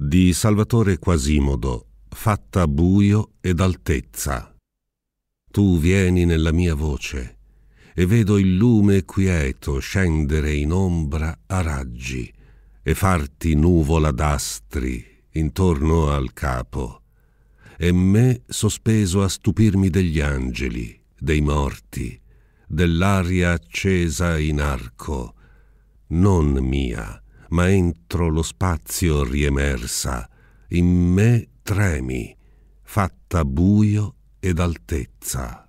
di Salvatore Quasimodo, fatta buio ed altezza. Tu vieni nella mia voce e vedo il lume quieto scendere in ombra a raggi e farti nuvola d'astri intorno al capo e me sospeso a stupirmi degli angeli, dei morti, dell'aria accesa in arco, non mia, ma entro lo spazio riemersa, in me tremi, fatta buio ed altezza.